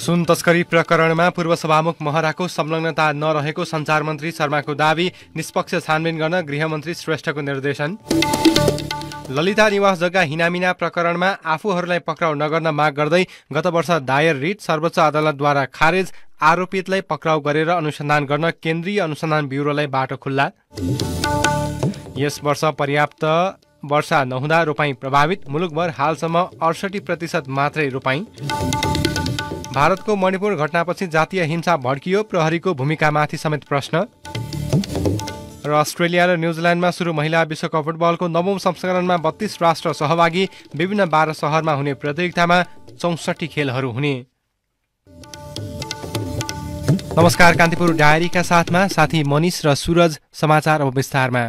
सुन तस्करी प्रकरणमा पूर्व सभामुख महराको संलग्नता नरहेको सञ्चार मन्त्री शर्माको दावी निष्पक्ष छानबिन गर्न गृहमन्त्री श्रेष्ठको निर्देशन ललिता निवास जग्गा हिनामिना प्रकरणमा आफूहरूलाई पक्राउ नगर्न माग गर्दै गत वर्ष दायर रिट सर्वोच्च अदालतद्वारा खारेज आरोपितलाई पक्राउ गरेर अनुसन्धान गर्न केन्द्रीय अनुसन्धान ब्युरोलाई बाटो खुल्ला यस वर्ष पर्याप्त वर्षा नहुँदा रोपाई प्रभावित मुलुकभर हालसम्म अडसठी प्रतिशत मात्रै रोपाई भारतको मणिपुर घटनापछि जातीय हिंसा भड्कियो प्रहरीको भूमिकामाथि समेत प्रश्न र अस्ट्रेलिया र न्युजिल्यान्डमा सुरु महिला विश्वकप फुटबलको नवौं संस्करणमा बत्तीस राष्ट्र सहभागी विभिन्न बाह्र सहरमा हुने प्रतियोगितामा चौसठी खेलहरू हुने नमस्कार कान्तिपुर डायरीका साथमा साथी मनिष र सुरज समाचार अब विस्तारमा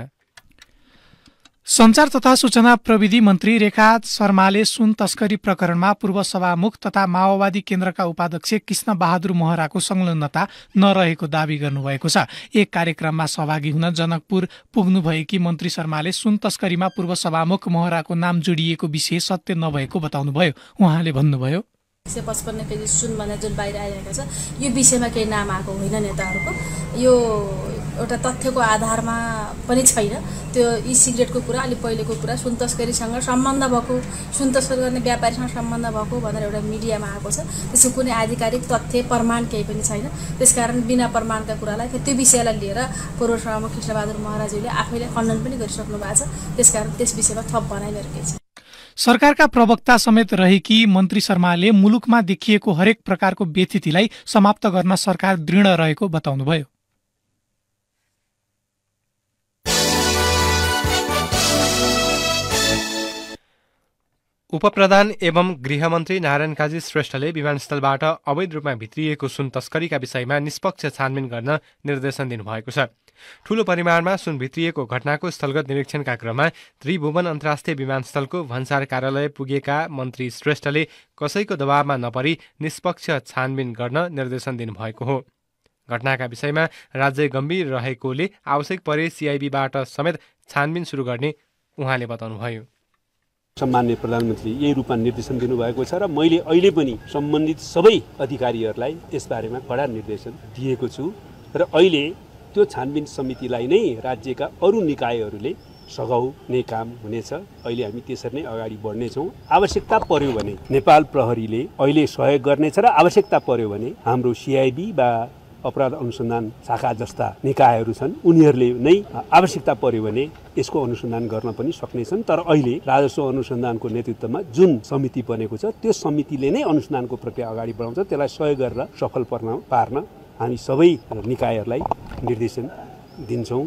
संचार तथा सूचना प्रविधि मन्त्री रेखा शर्माले सुन तस्करी प्रकरणमा पूर्व सभामुख तथा माओवादी केन्द्रका उपाध्यक्ष कृष्ण बहादुर महराको संलग्नता नरहेको दावी गर्नुभएको छ एक कार्यक्रममा सहभागी हुन जनकपुर पुग्नुभएकी मन्त्री शर्माले सुन तस्करीमा पूर्व सभामुख महराको नाम जोडिएको विषय सत्य नभएको बताउनुभयो उहाँले भन्नुभयो एक पचपन्न केजी सुन भनेर जुन बाहिर आइरहेको छ यो विषयमा केही नाम आएको होइन नेताहरूको यो एउटा तथ्यको आधारमा पनि छैन त्यो इ सिगरेटको कुरा अलिक पहिलेको कुरा सुन तस्करीसँग सम्बन्ध भएको सुन तस्कर गर्ने व्यापारीसँग सम्बन्ध भएको भनेर एउटा मिडियामा आएको छ त्यसको कुनै आधिकारिक तथ्य प्रमाण केही पनि छैन त्यसकारण बिना प्रमाणका कुरालाई त्यो विषयलाई लिएर पूर्व सभामुख कृष्णबहादुर महाराजले आफैले खण्डन पनि गरिसक्नु भएको छ त्यसकारण त्यस विषयमा थप भनाइ मेरो केही छ सरकारका प्रवक्ता समेत रहेकी मन्त्री शर्माले मुलुकमा देखिएको हरेक प्रकारको व्यथितिलाई समाप्त गर्न सरकार दृढ रहेको बताउनुभयो उपप्रधान एवं गृहमन्त्री नारायण काजी श्रेष्ठले विमानस्थलबाट अवैध रूपमा भित्रिएको सुन तस्करीका विषयमा निष्पक्ष छानबिन गर्न निर्देशन दिनुभएको छ ठूलो परिमाणमा सुन भित्रिएको घटनाको स्थलगत निरीक्षणका क्रममा त्रिभुवन अन्तर्राष्ट्रिय विमानस्थलको भन्सार कार्यालय पुगेका मन्त्री श्रेष्ठले कसैको दबावमा नपरी निष्पक्ष छानबिन गर्न निर्देशन दिनुभएको हो घटनाका विषयमा राज्य गम्भीर रहेकोले आवश्यक परे सिआइबीबाट समेत छानबिन सुरु गर्ने उहाँले बताउनुभयो सम्मान्य प्रधानमन्त्रीले यही रूपमा निर्देशन दिनुभएको छ र मैले अहिले पनि सम्बन्धित सबै अधिकारीहरूलाई यसबारेमा कडा निर्देशन दिएको छु र अहिले त्यो छानबिन समितिलाई नै राज्यका अरू निकायहरूले सघाउने काम हुनेछ अहिले हामी त्यसरी नै अगाडि बढ्नेछौँ आवश्यकता पर्यो भने नेपाल प्रहरीले अहिले सहयोग गर्नेछ र आवश्यकता पर्यो भने हाम्रो सिआइबी वा अपराध अनुसन्धान शाखा जस्ता निकायहरू छन् उनीहरूले नै आवश्यकता पर्यो भने यसको अनुसन्धान गर्न पनि सक्नेछन् तर अहिले राजस्व अनुसन्धानको नेतृत्वमा जुन समिति बनेको छ त्यो समितिले नै अनुसन्धानको प्रक्रिया अगाडि बढाउँछ त्यसलाई सहयोग गरेर सफल पर्न पार्न हामी सबै निकायहरूलाई निर्देशन दिन्छौँ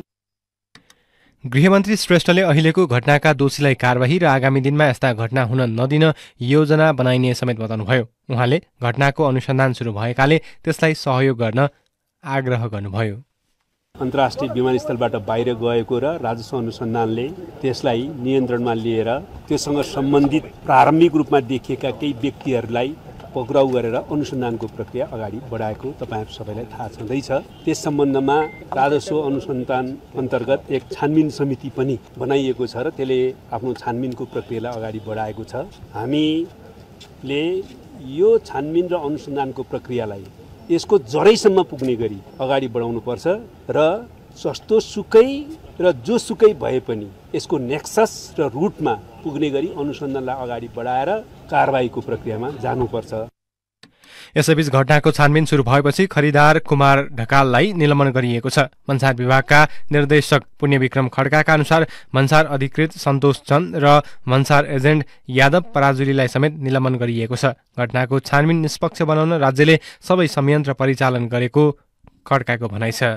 गृहमन्त्री श्रेष्ठले अहिलेको घटनाका दोषीलाई कारवाही र आगामी दिनमा यस्ता घटना हुन नदिन योजना बनाइने समेत बताउनुभयो उहाँले घटनाको अनुसन्धान सुरु भएकाले त्यसलाई सहयोग गर्न आग्रह गर्नुभयो अन्तर्राष्ट्रिय विमानस्थलबाट बाहिर गएको र राजस्व अनुसन्धानले त्यसलाई नियन्त्रणमा लिएर त्योसँग सम्बन्धित प्रारम्भिक रूपमा देखिएका केही व्यक्तिहरूलाई पक्राउ गरेर अनुसन्धानको प्रक्रिया अगाडि बढाएको तपाईँहरू सबैलाई थाहा छँदैछ त्यस सम्बन्धमा राजस्व अनुसन्धान अन्तर्गत एक छानबिन समिति पनि बनाइएको छ र त्यसले आफ्नो छानबिनको प्रक्रियालाई अगाडि बढाएको छ हामीले यो छानबिन र अनुसन्धानको प्रक्रियालाई यसको जरैसम्म पुग्ने गरी अगाडि बढाउनुपर्छ र सस्तो सुकै र जोसुकै भए पनि यसको नेक्सस र रुटमा पुग्ने गरी अनुसन्धानलाई अगाडि बढाएर कारवाहीको प्रक्रियामा जानुपर्छ यसैबीच घटनाको छानबिन सुरु भएपछि खरिदार कुमार ढकाललाई निलम्बन गरिएको छ भन्सार विभागका निर्देशक पुण्य विक्रम खड्काका अनुसार भन्सार अधिकृत सन्तोष चन्द र भन्सार एजेन्ट यादव पराजुलीलाई समेत निलम्बन गरिएको छ घटनाको छानबिन निष्पक्ष बनाउन राज्यले सबै संयन्त्र परिचालन गरेको खड्काको भनाइ छ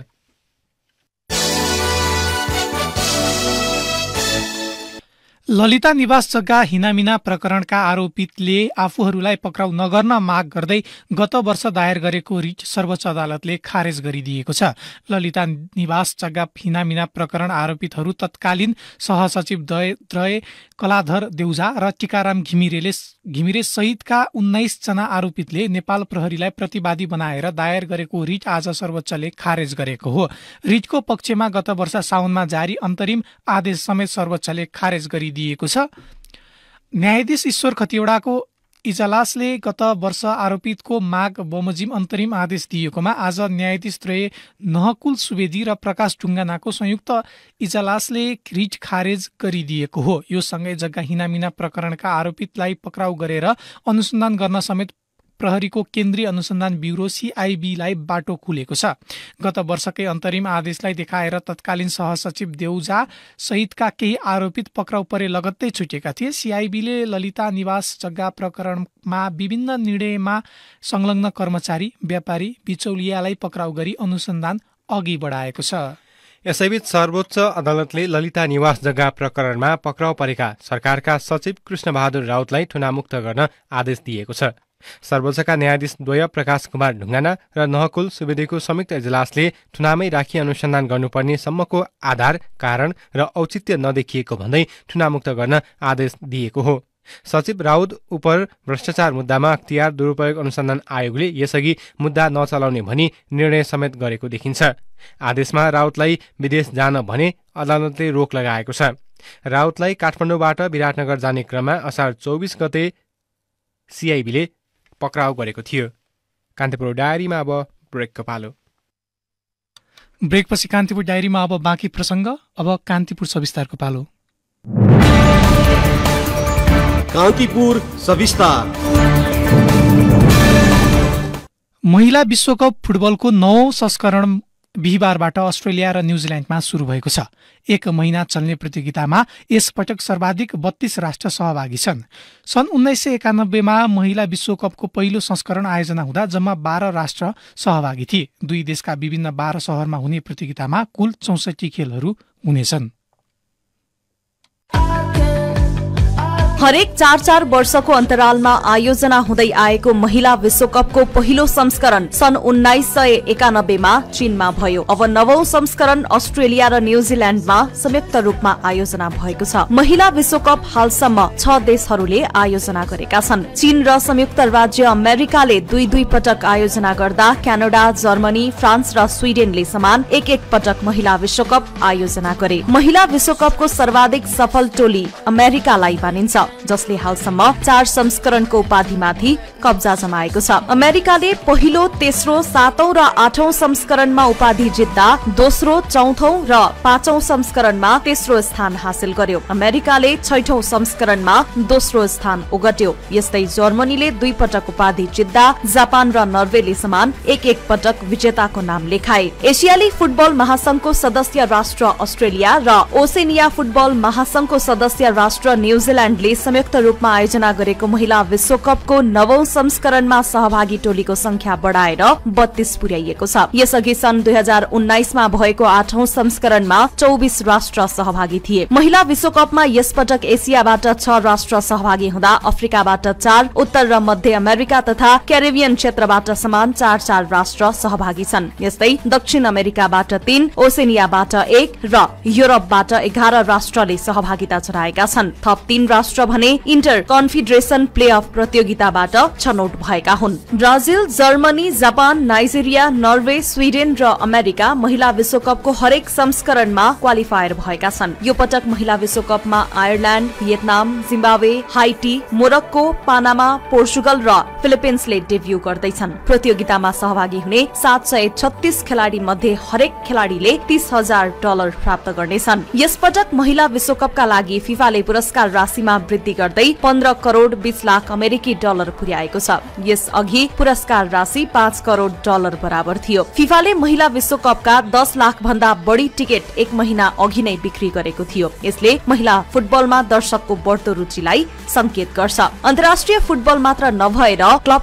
ललिता निवास जग्गा हिनामिना प्रकरणका आरोपितले आफूहरूलाई पक्राउ नगर्न माग गर्दै गत वर्ष दायर गरेको रिट सर्वोच्च अदालतले खारेज गरिदिएको छ ललिता निवास जग्गा हिनामिना प्रकरण आरोपितहरू तत्कालीन सहसचिव द्रय कलाधर देउजा र टिकाराम घिमिरेले घिमिरे सहितका उन्नाइसजना आरोपितले नेपाल प्रहरीलाई प्रतिवादी बनाएर दायर गरेको रिट आज सर्वोच्चले खारेज गरेको हो रिटको पक्षमा गत वर्ष साउनमा जारी अन्तरिम आदेश समेत सर्वोच्चले खारेज गरिदिएको छ न्यायाधीश ईश्वर खतिवड़ाको इजलासले गत वर्ष आरोपितको माग बमोजिम अन्तरिम आदेश दिएकोमा आज न्यायाधीश त्रय नहकुल सुवेदी र प्रकाश ढुङ्गानाको संयुक्त इजलासले रिट खारेज गरिदिएको हो यो सँगै जग्गा हिनामिना प्रकरणका आरोपितलाई पक्राउ गरेर अनुसन्धान गर्न समेत प्रहरीको केन्द्रीय अनुसन्धान ब्युरो सिआइबीलाई बाटो खुलेको छ गत वर्षकै अन्तरिम आदेशलाई देखाएर तत्कालीन सहसचिव देउजा सहितका केही आरोपित पक्राउ परे लगत्तै छुटेका थिए सिआइबीले ललिता निवास जग्गा प्रकरणमा विभिन्न निर्णयमा संलग्न कर्मचारी व्यापारी बिचौलियालाई पक्राउ गरी अनुसन्धान अघि बढाएको छ यसैबीच सर्वोच्च अदालतले ललिता निवास जग्गा प्रकरणमा पक्राउ परेका सरकारका सचिव कृष्णबहादुर राउतलाई थुनामुक्त गर्न आदेश दिएको छ सर्वोच्चका न्यायाधीशद्वय प्रकाश कुमार ढुङ्गाना र नहकुल सुवेदीको संयुक्त इजलासले थुनामै राखी अनुसन्धान गर्नुपर्ने सम्मको आधार कारण र औचित्य नदेखिएको भन्दै थुनामुक्त गर्न आदेश दिएको हो सचिव राउत उप भ्रष्टाचार मुद्दामा अख्तियार दुरुपयोग अनुसन्धान आयोगले यसअघि मुद्दा नचलाउने भनी निर्णय समेत गरेको देखिन्छ आदेशमा राउतलाई विदेश जान भने अदालतले रोक लगाएको छ राउतलाई काठमाडौँबाट विराटनगर जाने क्रममा असार चौबिस गते सिआइबीले पक्राउ गरेको थियो कान्तिपुर डायरीमा अब ब्रेकको पालो ब्रेकपछि कान्तिपुर डायरीमा अब बाँकी प्रसङ्ग अब कान्तिपुर सविस्तारको पालो कान्तिपुर सविस्तार महिला विश्वकप फुटबलको नौ संस्करण बिहिबारबाट अस्ट्रेलिया र न्युजिल्यान्डमा सुरु भएको छ एक महिना चल्ने प्रतियोगितामा यसपटक सर्वाधिक बत्तीस राष्ट्र सहभागी छन् सन् उन्नाइस सय एकानब्बेमा महिला विश्वकपको पहिलो संस्करण आयोजना हुँदा जम्मा बाह्र राष्ट्र सहभागी थिए दुई देशका विभिन्न बाह्र सहरमा हुने प्रतियोगितामा कुल चौसठी खेलहरू हुनेछन् हरेक चार चार वर्षको अन्तरालमा आयोजना हुँदै आएको महिला विश्वकपको पहिलो संस्करण सन् उन्नाइस सय एकानब्बेमा चीनमा भयो अब नवौं संस्करण अस्ट्रेलिया र न्यूजील्याण्डमा संयुक्त रूपमा आयोजना भएको छ महिला विश्वकप हालसम्म छ देशहरूले आयोजना गरेका छन् चीन र संयुक्त राज्य अमेरिकाले दुई दुई पटक आयोजना गर्दा क्यानाडा जर्मनी फ्रान्स र स्वीडेनले समान एक एक पटक महिला विश्वकप आयोजना गरे महिला विश्वकपको सर्वाधिक सफल टोली अमेरिकालाई मानिन्छ जसले हालसम्म चार संस्करणको उपाधिमाथि कब्जा जमाएको छ अमेरिकाले पहिलो तेस्रो सातौं र आठौं संस्करणमा उपाधि जित्दा दोस्रो चौथौं र पाँचौं संस्करणमा तेस्रो स्थान हासिल गर्यो अमेरिकाले छैठौं संस्करणमा दोस्रो स्थान ओगट्यो यस्तै जर्मनीले दुई पटक उपाधि जित्दा जापान र नर्वेले समान एक एक पटक विजेताको नाम लेखाए एसियाली फुटबल महासंघको सदस्य राष्ट्र अस्ट्रेलिया र ओसेनिया फुटबल महासंघको सदस्य राष्ट्र न्युजिल्याण्डले संयुक्त रूपमा आयोजना गरेको महिला विश्वकपको नवौं संस्करणमा सहभागी टोलीको संख्या बढाए बढाएर बत्तीस पुर्याइएको छ यसअघि सन् दुई हजार उन्नाइसमा भएको आठौं संस्करणमा चौबिस राष्ट्र सहभागी थिए महिला विश्वकपमा यसपटक एसियाबाट छ राष्ट्र सहभागी हुँदा अफ्रिकाबाट चार उत्तर र मध्य अमेरिका तथा क्यारेबियन क्षेत्रबाट समान चार चार राष्ट्र सहभागी छन् यस्तै दक्षिण अमेरिकाबाट तीन ओसेनियाबाट एक र युरोपबाट एघार राष्ट्रले सहभागिता जनाएका छन् थप तीन राष्ट्र भने इन्टर कन्फिडरेसन प्ले अफ प्रतियोगिताबाट छनौट भएका हुन् Brazil Germany Japan Nigeria Norway Sweden र अमेरिका महिला विश्वकपको हरेक संस्करणमा क्वालिफायर भएका छन् यो पटक महिला विश्वकपमा Ireland Vietnam Zimbabwe Haiti Morocco Panama Portugal र फिलिपिन्सले डेब्यू गर्दैछन् प्रतियोगितामा सहभागी हुने सात सय छत्तीस खेलाडी मध्ये हरेक खेलाडीले तीस हजार डलर प्राप्त गर्नेछन् यसपटक महिला विश्वकपका लागि फिफाले पुरस्कार राशिमा वृद्धि गर्दै पन्ध्र करोड बीस लाख अमेरिकी डलर पुर्याएको छ यस अघि पुरस्कार राशि पांच करोड डलर बराबर थी फिफा ने महिला विश्वकप का दस लाख भा बड़ी टिकट एक महीना अघि नई बिक्री इसलिए महिला फुटबल में दर्शक को बढ़्द रुचिलाई संकेत कर अन्तर्राष्ट्रिय फुटबल मात्र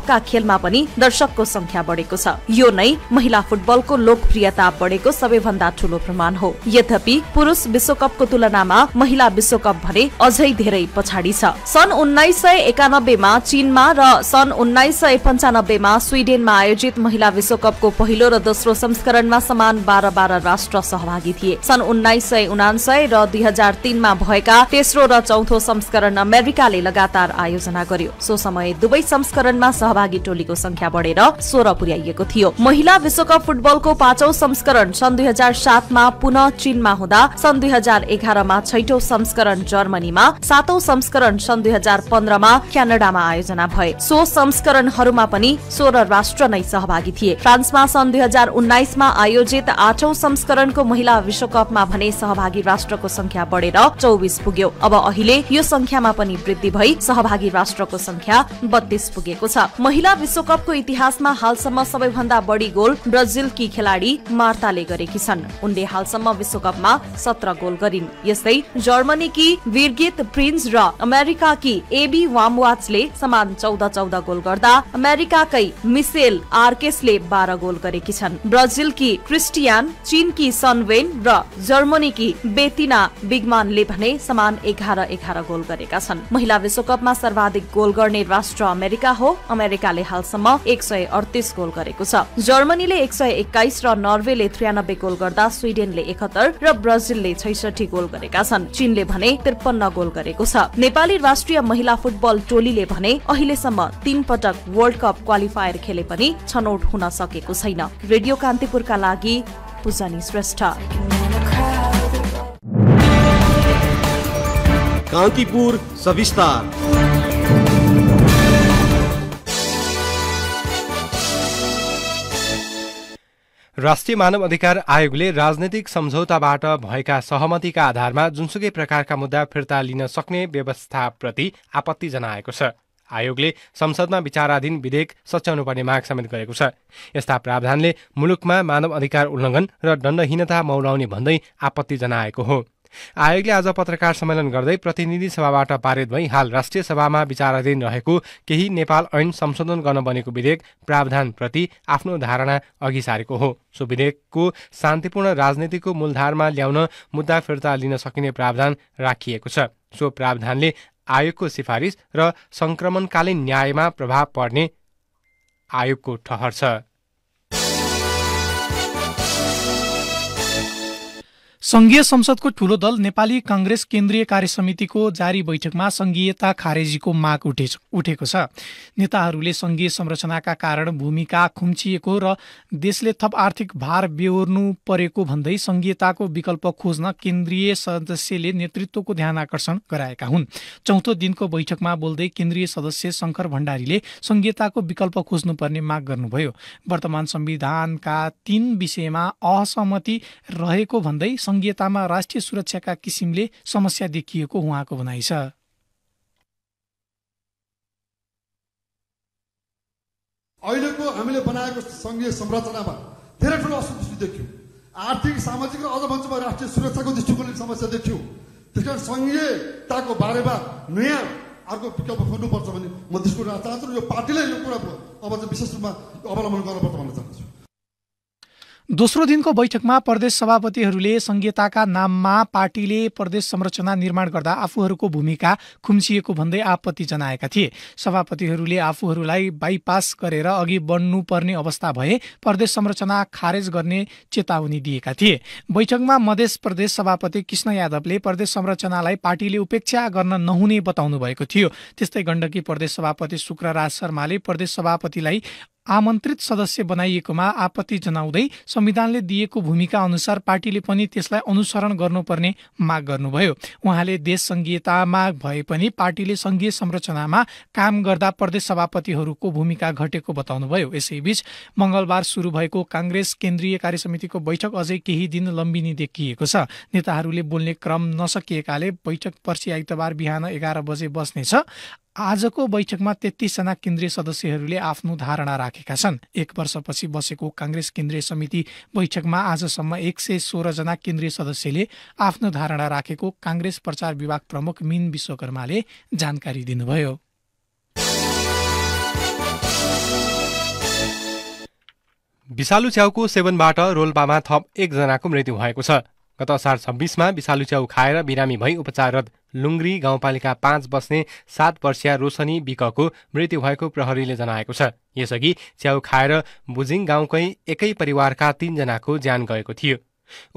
का खेल में दर्शक को संख्या बढ़े यो नई महिला को लोकप्रियता बढेको सबैभन्दा ठूलो प्रमाण हो यद्यपि पुरुष विश्वकप को तुलना में महिला विश्वकप भने अझै पछाड़ी पछाडि छ सन् उन्नाइस सय में रन र सन् उन्नाइस सय पञ्चानब्बेमा में आयोजित आयोजित महिला विश्वकपको पहिलो र दोस्रो संस्करणमा समान बाह्र बाह्र राष्ट्र सहभागी थिए सन् उन्नाइस सय उनासय र दुई हजार तीनमा भएका तेस्रो र चौथो संस्करण अमेरिकाले लगातार आयोजना गर्यो सो समय दुवै संस्करणमा सहभागी टोलीको संख्या बढेर सोह्र पुर्याइएको थियो महिला विश्वकप फुटबलको पाँचौं संस्करण सन् दुई हजार सातमा पुनः चीनमा हुँदा सन् दुई हजार एघारमा छैठौं संस्करण जर्मनीमा सातौं संस्करण सन् दुई हजार पन्ध्रमा क्यानाडामा आयोजना भए सो संस्करणहरूमा पनि सोह्र राष्ट्र नै सहभागी थिए फ्रान्समा सन् दुई हजार उन्नाइसमा आयोजित आठौं संस्करणको महिला विश्वकपमा भने सहभागी राष्ट्रको संख्या बढेर चौबिस पुग्यो अब अहिले यो संख्यामा पनि वृद्धि भई सहभागी राष्ट्रको संख्या बत्तीस पुगेको छ महिला विश्वकपको इतिहासमा हालसम्म सबैभन्दा बढी गोल ब्राजिल ब्राजिलकी खेलाडी मार्ताले गरेकी छन् उनले हालसम्म विश्वकपमा सत्र गोल गरिन् यस्तै जर्मनी कि वीरगीत प्रिन्स र अमेरिका कि एबी वामवाचले समान चौध चौध गोल गर्दा अमेरिकाकै मिसेल आर्केसले बाह्र गोल गरेकी छन् ब्राजिलकी क्रिस्टियान चीनकी सनवेन र जर्मनीकी बेतिना बिगमानले भने समान एघार एघार गोल गरेका छन् महिला विश्वकपमा सर्वाधिक गोल गर्ने राष्ट्र अमेरिका हो अमेरिकाले हालसम्म एक सय अडतिस गोल गरेको छ जर्मनीले एक सय एक्काइस र नर्वेले त्रियानब्बे गोल गर्दा स्वीडेनले एकहत्तर र ब्राजिलले छैसठी गोल गरेका छन् चीनले भने त्रिपन्न गोल गरेको छ नेपाली राष्ट्रिय महिला फुटबल टोलीले भने अहिलेसम्म तीन पटक वर्ल्ड कप क्वालिफायर खेले पनि छनौट हुन सकेको छैन रेडियो कान्तिपुरका लागि पूजनी श्रेष्ठ कान्तिपुर सविस्तार राष्ट्रिय मानव अधिकार आयोगले राजनैतिक सम्झौताबाट भएका सहमतिका आधारमा जुनसुकै प्रकारका मुद्दा फिर्ता लिन सक्ने व्यवस्थाप्रति आपत्ति जनाएको छ आयोगले संसदमा विचाराधीन विधेयक सच्याउनुपर्ने माग समेत गरेको छ यस्ता प्रावधानले मुलुकमा मानव अधिकार उल्लङ्घन र दण्डहीनता मौलाउने भन्दै आपत्ति जनाएको हो आयोगले आज पत्रकार सम्मेलन गर्दै प्रतिनिधि सभाबाट पारित भई हाल राष्ट्रिय सभामा विचाराधीन रहेको केही नेपाल ऐन संशोधन गर्न बनेको विधेयक प्रावधानप्रति आफ्नो धारणा अघि सारेको हो सो विधेयकको शान्तिपूर्ण राजनीतिको मूलधारमा ल्याउन मुद्दा फिर्ता लिन सकिने प्रावधान राखिएको छ सो प्रावधानले आयोगको सिफारिस र सङ्क्रमणकालीन न्यायमा प्रभाव पर्ने आयोगको ठहर छ संघीय संसदको ठूलो दल नेपाली कांग्रेस केन्द्रीय कार्यसमितिको जारी बैठकमा संघीयता खारेजीको माग उठेको छ नेताहरूले संघीय संरचनाका कारण भूमिका खुम्चिएको र देशले थप आर्थिक भार बेहोर्नु परेको भन्दै संघीयताको विकल्प खोज्न केन्द्रीय सदस्यले नेतृत्वको ध्यान आकर्षण गराएका हुन् चौथो दिनको बैठकमा बोल्दै केन्द्रीय सदस्य शङ्कर भण्डारीले संघीयताको विकल्प खोज्नुपर्ने माग गर्नुभयो वर्तमान संविधानका तीन विषयमा असहमति रहेको भन्दै सङ्घीयतामा राष्ट्रिय सुरक्षाका किसिमले समस्या देखिएको उहाँको भनाइ छ अहिलेको हामीले बनाएको सङ्घीय संरचनामा धेरै ठुलो असन्तुष्टि देख्यौँ आर्थिक सामाजिक र अझ भन्छमा राष्ट्रिय सुरक्षाको दृष्टिकोणले समस्या देख्यौँ त्यस कारण सङ्घीयताको बारेमा नयाँ अर्को विकल्प खोज्नुपर्छ भने म दृष्टिकोण चाहन्छु र यो पार्टीले यो कुरा अब चाहिँ विशेष रूपमा अवलम्बन गर्नुपर्छ भन्न चाहन्छु दोस्रो दिनको बैठकमा प्रदेश सभापतिहरूले संहिताका नाममा पार्टीले प्रदेश संरचना निर्माण गर्दा आफूहरूको भूमिका खुम्चिएको भन्दै आपत्ति जनाएका थिए सभापतिहरूले आफूहरूलाई बाइपास गरेर अघि बढ्नुपर्ने अवस्था भए प्रदेश संरचना खारेज गर्ने चेतावनी दिएका थिए बैठकमा मधेस प्रदेश सभापति कृष्ण यादवले प्रदेश संरचनालाई पार्टीले उपेक्षा गर्न नहुने बताउनु भएको थियो त्यस्तै गण्डकी प्रदेश सभापति शुक्रराज शर्माले प्रदेश सभापतिलाई आमन्त्रित सदस्य बनाइएकोमा आपत्ति जनाउँदै संविधानले दिएको भूमिका अनुसार पार्टीले पनि त्यसलाई अनुसरण गर्नुपर्ने माग गर्नुभयो उहाँले देश संघीयतामा भए पनि पार्टीले संघीय संरचनामा काम गर्दा प्रदेश सभापतिहरूको भूमिका घटेको बताउनुभयो यसैबीच मंगलबार सुरु भएको काङ्ग्रेस केन्द्रीय कार्यसमितिको बैठक अझै केही दिन लम्बिने देखिएको छ नेताहरूले बोल्ने क्रम नसकिएकाले बैठक पर्सि आइतबार बिहान एघार बजे बस्नेछ आजको बैठकमा तेत्तीसजना केन्द्रीय सदस्यहरूले आफ्नो धारणा राखेका छन् एक वर्षपछि बसेको काङ्ग्रेस केन्द्रीय समिति बैठकमा आजसम्म एक सय सोह्रजना केन्द्रीय सदस्यले आफ्नो धारणा राखेको काङ्ग्रेस प्रचार विभाग प्रमुख मिन विश्वकर्माले जानकारी दिनुभयो विषालु च्याउको सेवनबाट रोल्पामा थप एकजनाको मृत्यु भएको छ गत असार छब्बिसमा विषालु च्याउ खाएर बिरामी भई उपचाररत लुङ्ग्री गाउँपालिका पाँच बस्ने सात वर्षीय रोशनी बिकको मृत्यु भएको प्रहरीले जनाएको छ यसअघि च्याउ खाएर बुजिङ गाउँकै एकै परिवारका तीनजनाको ज्यान गएको थियो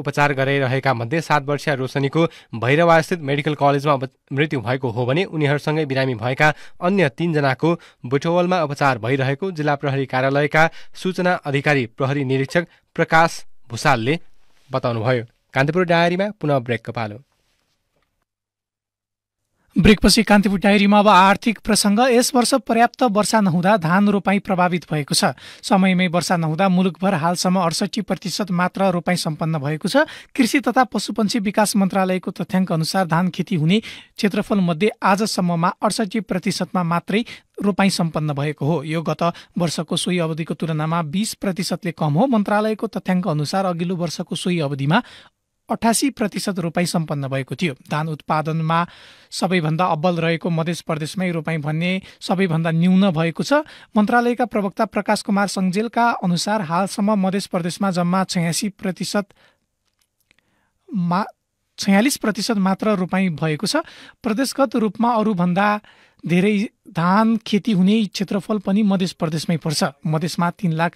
उपचार गराइरहेका मध्ये सात वर्षीय रोशनीको भैरवास्थित मेडिकल कलेजमा मृत्यु भएको हो भने उनीहरूसँगै बिरामी भएका अन्य तीनजनाको बुटवलमा उपचार भइरहेको जिल्ला प्रहरी कार्यालयका सूचना अधिकारी प्रहरी निरीक्षक प्रकाश भुसालले बताउनुभयो कान्तिपुर डायरीमा पुनः ब्रेकको पालो ब्रेकपछि कान्तिपुर डायरीमा अब आर्थिक प्रसङ्ग यस वर्ष पर्याप्त वर्षा नहुँदा धान रोपाई प्रभावित भएको छ समयमै वर्षा नहुँदा मुलुकभर हालसम्म अडसठी प्रतिशत मात्र रोपाई सम्पन्न भएको छ कृषि तथा पशुपन्छी विकास मन्त्रालयको तथ्याङ्क अनुसार धान खेती हुने क्षेत्रफल मध्ये आजसम्ममा अडसठी प्रतिशतमा मात्रै रोपाई सम्पन्न भएको हो यो गत वर्षको सोही अवधिको तुलनामा बिस प्रतिशतले कम हो मन्त्रालयको तथ्याङ्क अनुसार अघिल्लो वर्षको सोही अवधिमा अठासी प्रतिशत रोपाई सम्पन्न भएको थियो धान उत्पादनमा सबैभन्दा अब्बल रहेको मध्य प्रदेशमै रोपाई भन्ने सबैभन्दा न्यून भएको छ मन्त्रालयका प्रवक्ता प्रकाश कुमार सङ्जेलका अनुसार हालसम्म मध्य प्रदेशमा जम्मा छयासी प्रतिशत छयालिस प्रतिशत मात्र रोपाई भएको छ प्रदेशगत रूपमा अरूभन्दा धेरै धान खेती हुने क्षेत्रफल पनि मध्य प्रदेशमै पर्छ मधेसमा तिन लाख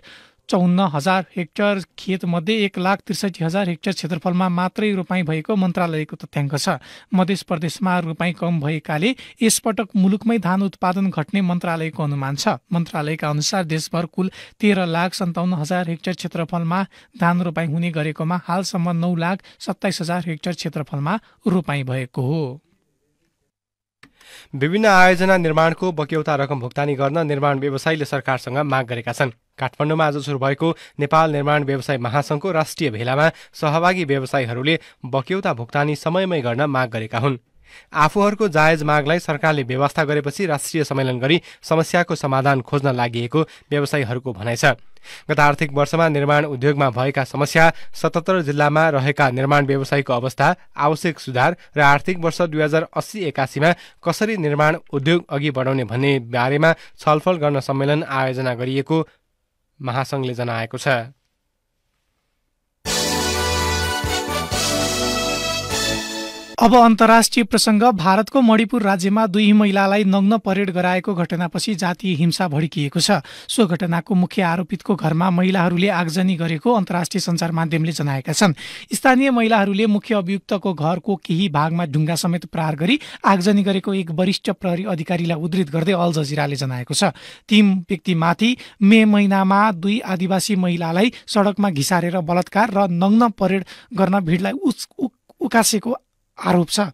चौन्न हजार हेक्टर खेतमध्ये एक लाख त्रिसठी हजार हेक्टर क्षेत्रफलमा मात्रै रोपाई भएको मन्त्रालयको तथ्याङ्क छ मध्य प्रदेशमा रोपाई कम भएकाले यसपटक मुलुकमै धान उत्पादन घट्ने मन्त्रालयको अनुमान छ मन्त्रालयका अनुसार देशभर कुल तेह्र लाख सन्ताउन्न हजार हेक्टर क्षेत्रफलमा धान रोपाई हुने गरेकोमा हालसम्म नौ लाख सत्ताइस हजार हेक्टर क्षेत्रफलमा रोपाई भएको हो विभिन्न आयोजना निर्माणको बक्यौता रकम भुक्तानी गर्न निर्माण व्यवसायीले सरकारसँग माग गरेका छन् काठमाडौँमा आज सुरु भएको नेपाल निर्माण व्यवसाय महासङ्घको राष्ट्रिय भेलामा सहभागी व्यवसायीहरूले बक्यौता भुक्तानी समयमै गर्न माग गरेका हुन् आफूहरूको जायज मागलाई सरकारले व्यवस्था गरेपछि राष्ट्रिय सम्मेलन गरी समस्याको समाधान खोज्न लागि व्यवसायीहरूको भनाइ छ गत आर्थिक वर्षमा निर्माण उद्योगमा भएका समस्या सतहत्तर जिल्लामा रहेका निर्माण व्यवसायको अवस्था आवश्यक सुधार र आर्थिक वर्ष दुई हजार अस्सी एकासीमा कसरी निर्माण उद्योग अघि बढाउने भन्ने बारेमा छलफल गर्न सम्मेलन आयोजना गरिएको महासङ्घले जनाएको छ अब अन्तर्राष्ट्रिय प्रसङ्ग भारतको मणिपुर राज्यमा दुई महिलालाई नग्न परेड गराएको घटनापछि जातीय हिंसा भड्किएको छ सो घटनाको मुख्य आरोपितको घरमा महिलाहरूले आगजनी गरेको अन्तर्राष्ट्रिय सञ्चार माध्यमले जनाएका छन् स्थानीय महिलाहरूले मुख्य अभियुक्तको घरको केही भागमा ढुङ्गा समेत प्रहार गरी आगजनी गरेको एक वरिष्ठ प्रहरी अधिकारीलाई उद्धित गर्दै अल जजिराले जनाएको छ तीन व्यक्तिमाथि मे महिनामा दुई आदिवासी महिलालाई सडकमा घिसारेर बलात्कार र नग्न परेड गर्न भिडलाई उकासेको आरोप छा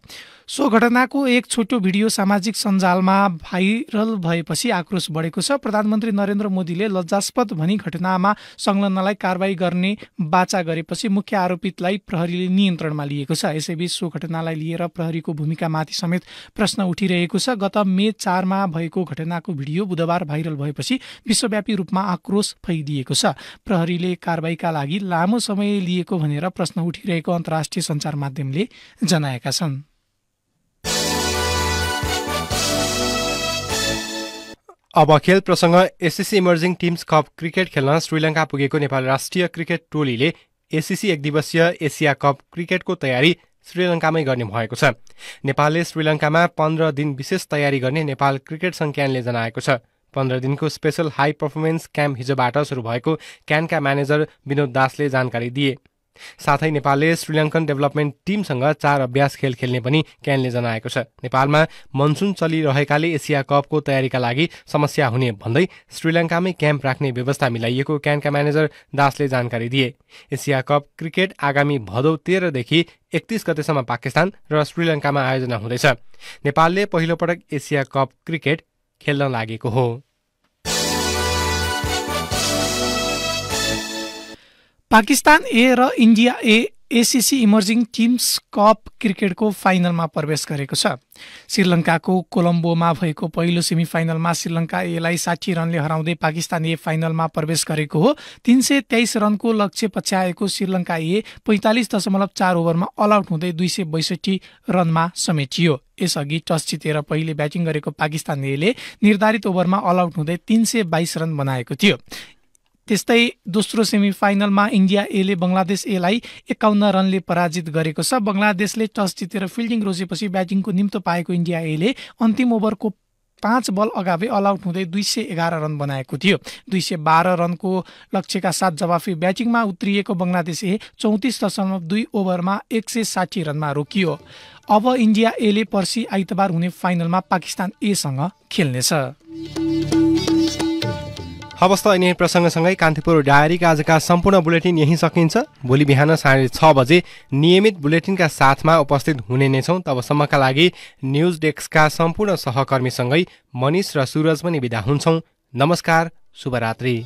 सो घटनाको एक छोटो भिडियो सामाजिक सञ्जालमा भाइरल भएपछि आक्रोश बढेको छ प्रधानमन्त्री नरेन्द्र मोदीले लज्जास्पद भनी घटनामा संलग्नलाई कारवाही गर्ने बाचा गरेपछि मुख्य आरोपितलाई प्रहरीले नियन्त्रणमा लिएको छ यसैबीच सो घटनालाई लिएर प्रहरीको भूमिकामाथि समेत प्रश्न उठिरहेको छ गत मे चारमा भएको घटनाको भिडियो बुधबार भाइरल भएपछि विश्वव्यापी रूपमा आक्रोश फैलिएको छ प्रहरीले कारवाहीका लागि लामो समय लिएको भनेर प्रश्न उठिरहेको अन्तर्राष्ट्रिय सञ्चार माध्यमले जनाएका छन् अब खेल प्रसङ्ग ACC emerging teams cup cricket खेल्न श्रीलङ्का पुगेको नेपाल राष्ट्रिय क्रिकेट टोलीले एसिसी एक दिवसीय एसिया कप क्रिकेटको तयारी श्रीलङ्कामै गर्ने भएको छ नेपालले श्रीलङ्कामा पन्ध्र दिन विशेष तयारी गर्ने नेपाल क्रिकेट सङ्ज्ञानले जनाएको छ पन्ध्र दिनको स्पेसल हाई पर्फर्मेन्स क्याम्प हिजोबाट सुरु भएको क्यानका म्यानेजर विनोद दासले जानकारी दिए साथै नेपालले श्रीलङ्कन डेभलपमेन्ट टिमसँग चार अभ्यास खेल खेल्ने पनि क्यानले जनाएको छ नेपालमा मनसुन चलिरहेकाले एसिया कपको तयारीका लागि समस्या हुने भन्दै श्रीलङ्कामै क्याम्प राख्ने व्यवस्था मिलाइएको क्यानका म्यानेजर दासले जानकारी दिए एसिया कप क्रिकेट आगामी भदौ तेह्रदेखि एकतिस गतेसम्म पाकिस्तान र श्रीलङ्कामा आयोजना हुँदैछ नेपालले पहिलोपटक एसिया कप क्रिकेट खेल्न लागेको हो पाकिस्तान ए र India A ACC emerging teams cup क्रिकेटको फाइनलमा प्रवेश गरेको छ श्रीलङ्काको कोलम्बोमा भएको पहिलो सेमी फाइनलमा श्रीलङ्का एलाई साठी रनले हराउँदै पाकिस्तान ए फाइनलमा प्रवेश गरेको हो तिन सय तेइस रनको लक्ष्य पछ्याएको श्रीलङ्का ए पैँतालिस दशमलव चार ओभरमा अल आउट हुँदै दुई सय बैसठी रनमा समेटियो यसअघि टस जितेर पहिले ब्याटिङ गरेको पाकिस्तान एले निर्धारित ओभरमा आउट हुँदै तिन सय बाइस रन बनाएको थियो त्यस्तै दोस्रो सेमिफाइनलमा इन्डिया एले बङ्गलादेश एलाई एकाउन्न रनले पराजित गरेको छ बङ्गलादेशले टस जितेर फिल्डिङ रोजेपछि ब्याटिङको निम्तो पाएको इन्डिया एले अन्तिम ओभरको पाँच बल अगावै आउट हुँदै दुई सय एघार रन बनाएको थियो दुई सय बाह्र रनको लक्ष्यका साथ जवाफी ब्याटिङमा उत्रिएको बङ्गलादेश ए चौतिस दशमलव दुई ओभरमा एक सय साठी रनमा रोकियो अब इन्डिया एले पर्सि आइतबार हुने फाइनलमा पाकिस्तान एसँग खेल्नेछ हवस् त यही प्रसङ्गसँगै कान्तिपुर डायरीको आजका सम्पूर्ण बुलेटिन यही सकिन्छ भोलि बिहान साढे छ बजे नियमित बुलेटिनका साथमा उपस्थित हुने नै छौँ तबसम्मका लागि न्युज डेस्कका सम्पूर्ण सहकर्मीसँगै मनिष र सुरज पनि विदा हुन्छौँ नमस्कार शुभरात्री